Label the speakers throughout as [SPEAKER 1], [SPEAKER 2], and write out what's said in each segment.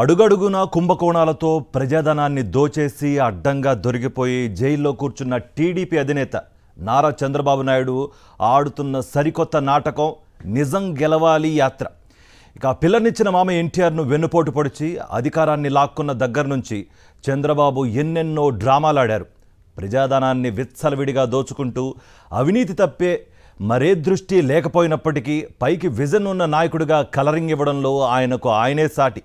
[SPEAKER 1] అడుగడుగున కుంభకోణాలతో ప్రజాధనాన్ని దోచేసి అడ్డంగా దొరికిపోయి జైల్లో కూర్చున్న టీడీపీ అధినేత నారా చంద్రబాబు నాయుడు ఆడుతున్న సరికొత్త నాటకం నిజం గెలవాలి యాత్ర ఇక పిల్లనిచ్చిన మామ ఎన్టీఆర్ను వెన్నుపోటు పొడిచి అధికారాన్ని లాక్కున్న దగ్గర నుంచి చంద్రబాబు ఎన్నెన్నో డ్రామాలాడారు ప్రజాధనాన్ని విత్సలవిడిగా దోచుకుంటూ అవినీతి తప్పే మరే దృష్టి లేకపోయినప్పటికీ పైకి విజన్ ఉన్న నాయకుడిగా కలరింగ్ ఇవ్వడంలో ఆయనకు ఆయనే సాటి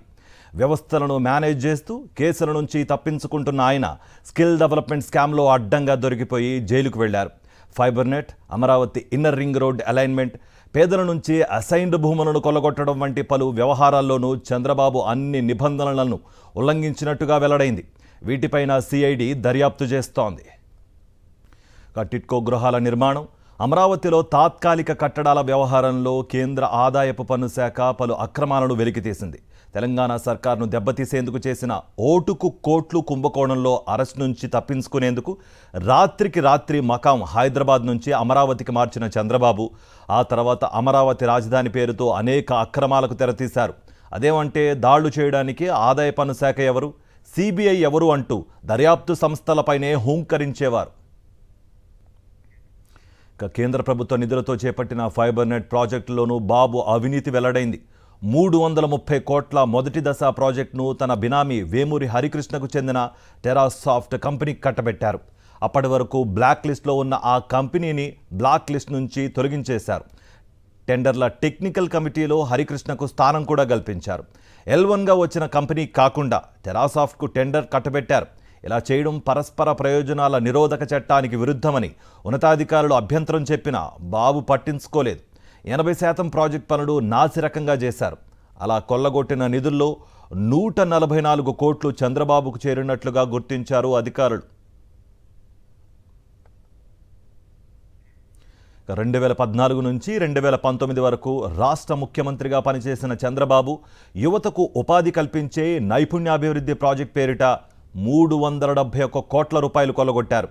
[SPEAKER 1] వ్యవస్థలను మేనేజ్ చేస్తూ కేసుల నుంచి తప్పించుకుంటున్న ఆయన స్కిల్ డెవలప్మెంట్ స్కామ్లో అడ్డంగా దొరికిపోయి జైలుకు వెళ్లారు fibernet Amaravati inner ring road alignment పేదల నుంచి అసైన్డ్ భూములను కొల్లగొట్టడం వంటి పలు వ్యవహారాల్లోనూ చంద్రబాబు అన్ని నిబంధనలను ఉల్లంఘించినట్టుగా వెల్లడైంది వీటిపైన సిఐడి దర్యాప్తు చేస్తోంది కట్టిట్కో గృహాల నిర్మాణం అమరావతిలో తాత్కాలిక కట్టడాల వ్యవహారంలో కేంద్ర ఆదాయపు పన్ను శాఖ పలు అక్రమాలను వెలికితీసింది తెలంగాణ సర్కార్ను దెబ్బతీసేందుకు చేసిన ఓటుకు కోట్లు కుంభకోణంలో అరెస్ట్ నుంచి తప్పించుకునేందుకు రాత్రికి రాత్రి మకాం హైదరాబాద్ నుంచి అమరావతికి మార్చిన చంద్రబాబు ఆ తర్వాత అమరావతి రాజధాని పేరుతో అనేక అక్రమాలకు తెరతీశారు అదేమంటే దాళ్లు చేయడానికి ఆదాయ పన్ను శాఖ ఎవరు సిబిఐ ఎవరు అంటూ దర్యాప్తు సంస్థలపైనే హూంకరించేవారు ఇక కేంద్ర ప్రభుత్వ నిధులతో చేపట్టిన ఫైబర్నెట్ ప్రాజెక్టులోనూ బాబు అవినీతి వెల్లడైంది మూడు వందల ముప్పై కోట్ల మొదటి దశ ప్రాజెక్టును తన బినామీ వేమూరి హరికృష్ణకు చెందిన టెరాసాఫ్ట్ కంపెనీ కట్టబెట్టారు అప్పటి వరకు బ్లాక్ లిస్ట్లో ఉన్న ఆ కంపెనీని బ్లాక్ లిస్ట్ నుంచి తొలగించేశారు టెండర్ల టెక్నికల్ కమిటీలో హరికృష్ణకు స్థానం కూడా కల్పించారు ఎల్వన్గా వచ్చిన కంపెనీ కాకుండా టెరాసాఫ్ట్కు టెండర్ కట్టబెట్టారు ఇలా చేయడం పరస్పర ప్రయోజనాల నిరోధక చట్టానికి విరుద్ధమని ఉన్నతాధికారులు అభ్యంతరం చెప్పినా బాబు పట్టించుకోలేదు ఎనభై శాతం ప్రాజెక్ట్ పనులు నాసిరకంగా చేశారు అలా కొల్లగొట్టిన నిధుల్లో నూట నలభై నాలుగు కోట్లు చంద్రబాబుకు చేరినట్లుగా గుర్తించారు అధికారులు రెండు వేల పద్నాలుగు నుంచి రెండు వేల పంతొమ్మిది వరకు రాష్ట్ర ముఖ్యమంత్రిగా పనిచేసిన చంద్రబాబు యువతకు ఉపాధి కల్పించే నైపుణ్యాభివృద్ధి ప్రాజెక్ట్ పేరిట మూడు వందల డెబ్బై ఒక్క కోట్ల రూపాయలు కొలగొట్టారు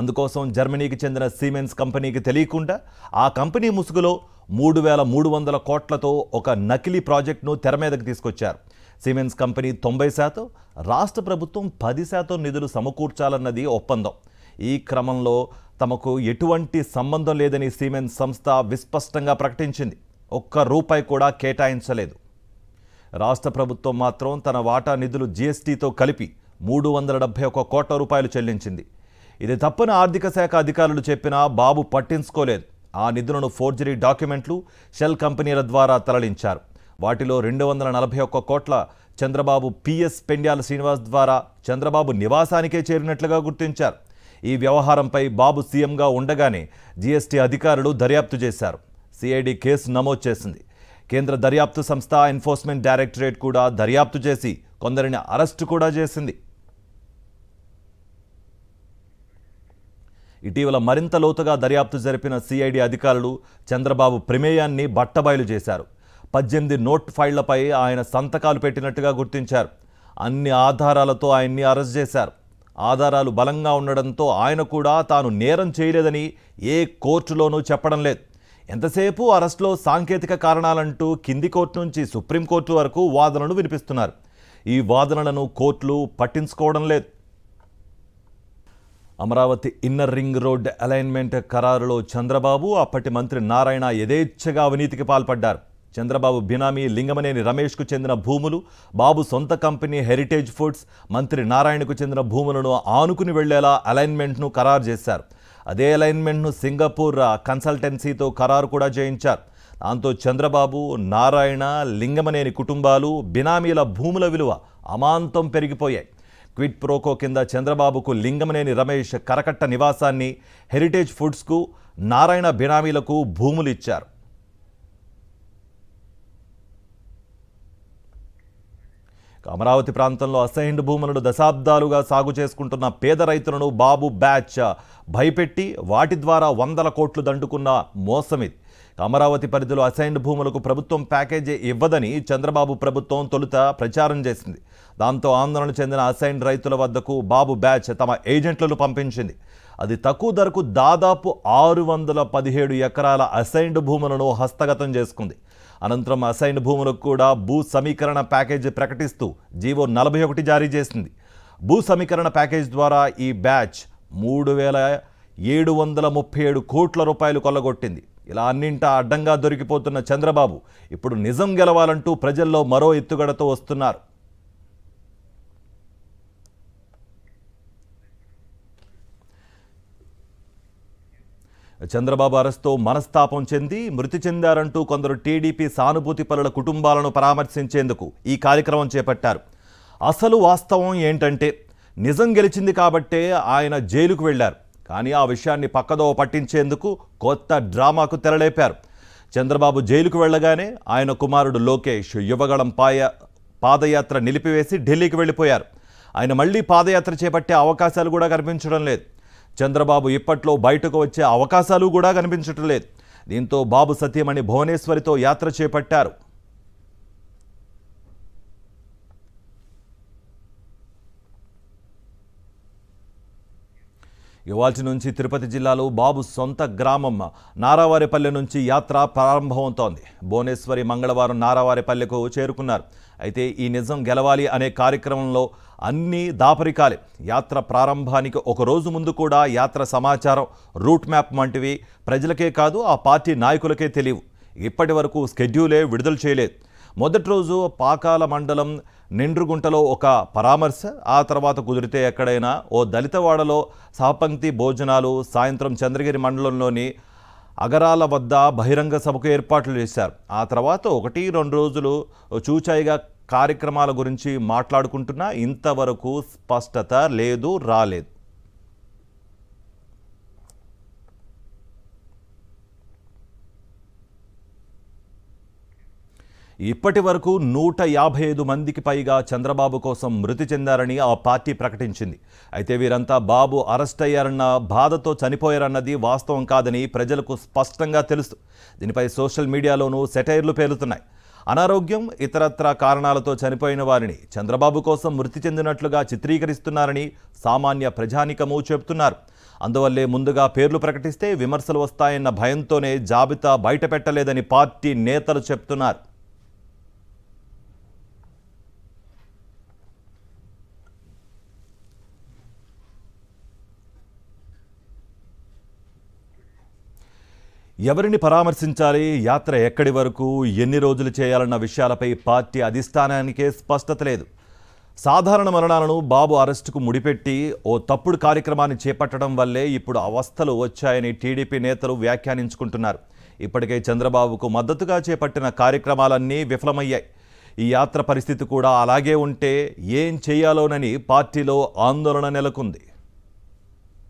[SPEAKER 1] అందుకోసం జర్మనీకి చెందిన సీమెన్స్ కంపెనీకి తెలియకుండా ఆ కంపెనీ ముసుగులో మూడు వేల మూడు వందల కోట్లతో ఒక నకిలీ ప్రాజెక్టును తెర మీదకు తీసుకొచ్చారు సిమెన్స్ కంపెనీ తొంభై శాతం రాష్ట్ర ప్రభుత్వం పది శాతం నిధులు సమకూర్చాలన్నది ఒప్పందం ఈ క్రమంలో తమకు ఎటువంటి సంబంధం లేదని సిమెన్స్ సంస్థ విస్పష్టంగా ప్రకటించింది ఒక్క రూపాయి కూడా కేటాయించలేదు రాష్ట్ర ప్రభుత్వం మాత్రం తన వాటా నిధులు జీఎస్టీతో కలిపి మూడు వందల డెబ్బై ఒక కోట్ల రూపాయలు చెల్లించింది ఇది తప్పని ఆర్థిక శాఖ అధికారులు చెప్పినా బాబు పట్టించుకోలేదు ఆ నిధులను ఫోర్జరీ డాక్యుమెంట్లు షెల్ కంపెనీల ద్వారా తరలించారు వాటిలో రెండు వందల నలభై ఒక్క కోట్ల చంద్రబాబు పిఎస్ పెండ్యాల శ్రీనివాస్ ద్వారా చంద్రబాబు నివాసానికే చేరినట్లుగా గుర్తించారు ఈ వ్యవహారంపై బాబు సీఎంగా ఉండగానే జీఎస్టీ అధికారులు దర్యాప్తు చేశారు సిఐడి కేసు నమోదు చేసింది కేంద్ర దర్యాప్తు సంస్థ ఎన్ఫోర్స్మెంట్ డైరెక్టరేట్ కూడా దర్యాప్తు చేసి కొందరిని అరెస్టు కూడా చేసింది ఇటీవల మరింత లోతుగా దర్యాప్తు జరిపిన సిఐడి అధికారులు చంద్రబాబు ప్రమేయాన్ని బట్టబయలు చేశారు పద్దెనిమిది నోట్ ఫైళ్లపై ఆయన సంతకాలు పెట్టినట్టుగా గుర్తించారు అన్ని ఆధారాలతో ఆయన్ని అరెస్ట్ చేశారు ఆధారాలు బలంగా ఉండడంతో ఆయన కూడా తాను నేరం చేయలేదని ఏ కోర్టులోనూ చెప్పడం లేదు ఎంతసేపు అరెస్టులో సాంకేతిక కారణాలంటూ కింది కోర్టు నుంచి సుప్రీంకోర్టు వరకు వాదనలు వినిపిస్తున్నారు ఈ వాదనలను కోర్టులు పట్టించుకోవడం లేదు Amaravati inner ring road alignment ఖరారులో చంద్రబాబు అప్పటి మంత్రి నారాయణ యథేచ్ఛగా అవినీతికి పాల్పడ్డారు చంద్రబాబు బినామీ లింగమనేని రమేష్కు చెందిన భూములు బాబు సొంత కంపెనీ హెరిటేజ్ ఫుడ్స్ మంత్రి నారాయణకు చెందిన భూములను ఆనుకుని వెళ్లేలా అలైన్మెంట్ను ఖరారు చేశారు అదే అలైన్మెంట్ను సింగపూర్ కన్సల్టెన్సీతో ఖరారు కూడా చేయించారు దాంతో చంద్రబాబు నారాయణ లింగమనేని కుటుంబాలు బినామీల భూముల విలువ అమాంతం పెరిగిపోయాయి క్విడ్ ప్రోకో కింద చంద్రబాబుకు లింగమనేని రమేష్ కరకట్ట నివాసాన్ని హెరిటేజ్ ఫుడ్స్కు నారాయణ బినామీలకు భూములు ఇచ్చారు అమరావతి ప్రాంతంలో అసహ్యండ్ భూములను దశాబ్దాలుగా సాగు చేసుకుంటున్న పేద రైతులను బాబు బ్యాచ్ భయపెట్టి వాటి ద్వారా వందల కోట్లు దండుకున్న మోసమిది అమరావతి పరిధిలో అసైన్డ్ భూములకు ప్రభుత్వం ప్యాకేజీ ఇవ్వదని చంద్రబాబు ప్రభుత్వం తొలుత ప్రచారం చేసింది దాంతో ఆందోళన చెందిన అసైన్డ్ రైతుల వద్దకు బాబు బ్యాచ్ తమ ఏజెంట్లను పంపించింది అది తక్కువ ధరకు దాదాపు ఆరు వందల పదిహేడు ఎకరాల అసైన్డ్ భూములను హస్తగతం చేసుకుంది అనంతరం అసైన్డ్ భూములకు కూడా భూ సమీకరణ ప్యాకేజీ ప్రకటిస్తూ జీవో నలభై ఒకటి జారీ చేసింది భూ సమీకరణ ప్యాకేజ్ ద్వారా ఈ బ్యాచ్ మూడు వేల ఏడు వందల ముప్పై ఏడు కోట్ల రూపాయలు కొల్లగొట్టింది ఇలా అన్నింటా అడ్డంగా దొరికిపోతున్న చంద్రబాబు ఇప్పుడు నిజం గెలవాలంటూ ప్రజల్లో మరో ఎత్తుగడతో వస్తున్నారు చంద్రబాబు అరెస్టుతో మనస్తాపం చెంది మృతి చెందారంటూ కొందరు టీడీపీ సానుభూతి పరుల కుటుంబాలను పరామర్శించేందుకు ఈ కార్యక్రమం చేపట్టారు అసలు వాస్తవం ఏంటంటే నిజం గెలిచింది కాబట్టే ఆయన జైలుకు వెళ్లారు కానీ ఆ విషయాన్ని పక్కదోవ పట్టించేందుకు కొత్త డ్రామాకు తెరలేపారు చంద్రబాబు జైలుకు వెళ్ళగానే ఆయన కుమారుడు లోకేష్ యువగళం పాయ పాదయాత్ర నిలిపివేసి ఢిల్లీకి వెళ్ళిపోయారు ఆయన మళ్లీ పాదయాత్ర చేపట్టే అవకాశాలు కూడా కనిపించడం లేదు చంద్రబాబు ఇప్పట్లో బయటకు వచ్చే అవకాశాలు కూడా కనిపించడం లేదు దీంతో బాబు సత్యమణి భువనేశ్వరితో యాత్ర చేపట్టారు ఇవాల్టి నుంచి తిరుపతి జిల్లాలో బాబు సొంత గ్రామం నారావారిపల్లె నుంచి యాత్ర ప్రారంభమవుతోంది భువనేశ్వరి మంగళవారం నారావారిపల్లెకు చేరుకున్నారు అయితే ఈ నిజం గెలవాలి అనే కార్యక్రమంలో అన్నీ దాపరికాలే యాత్ర ప్రారంభానికి ఒక రోజు ముందు కూడా యాత్ర సమాచారం రూట్ మ్యాప్ వంటివి ప్రజలకే కాదు ఆ పార్టీ నాయకులకే తెలియవు ఇప్పటి వరకు స్కెడ్యూలే విడుదల చేయలేదు మొదటి రోజు పాకాల మండలం నిండ్రుగుంటలో ఒక పరామర్శ ఆ తర్వాత కుదిరితే ఎక్కడైనా ఓ దళితవాడలో సహపంక్తి భోజనాలు సాయంత్రం చంద్రగిరి మండలంలోని అగరాల వద్ద బహిరంగ సభకు ఏర్పాట్లు చేశారు ఆ తర్వాత ఒకటి రెండు రోజులు చూచాయిగా కార్యక్రమాల గురించి మాట్లాడుకుంటున్నా ఇంతవరకు స్పష్టత లేదు రాలేదు ఇప్పటి వరకు నూట యాభై ఐదు మందికి పైగా చంద్రబాబు కోసం మృతి చెందారని ఆ పార్టీ ప్రకటించింది అయితే వీరంతా బాబు అరెస్ట్ అయ్యారన్న బాధతో చనిపోయారన్నది వాస్తవం కాదని ప్రజలకు స్పష్టంగా తెలుసు దీనిపై సోషల్ మీడియాలోనూ సెటైర్లు పేలుతున్నాయి అనారోగ్యం ఇతరత్రా కారణాలతో చనిపోయిన వారిని చంద్రబాబు కోసం మృతి చెందినట్లుగా చిత్రీకరిస్తున్నారని సామాన్య ప్రజానికము చెబుతున్నారు అందువల్లే ముందుగా పేర్లు ప్రకటిస్తే విమర్శలు వస్తాయన్న భయంతోనే జాబితా బయటపెట్టలేదని పార్టీ నేతలు చెప్తున్నారు ఎవరిని పరామర్శించాలి యాత్ర ఎక్కడి వరకు ఎన్ని రోజులు చేయాలన్న విషయాలపై పార్టీ అధిష్టానానికే స్పష్టత లేదు సాధారణ మరణాలను బాబు అరెస్టుకు ముడిపెట్టి ఓ తప్పుడు కార్యక్రమాన్ని చేపట్టడం వల్లే ఇప్పుడు అవస్థలు వచ్చాయని టీడీపీ నేతలు వ్యాఖ్యానించుకుంటున్నారు ఇప్పటికే చంద్రబాబుకు మద్దతుగా చేపట్టిన కార్యక్రమాలన్నీ విఫలమయ్యాయి ఈ యాత్ర పరిస్థితి కూడా అలాగే ఉంటే ఏం చేయాలోనని పార్టీలో ఆందోళన నెలకొంది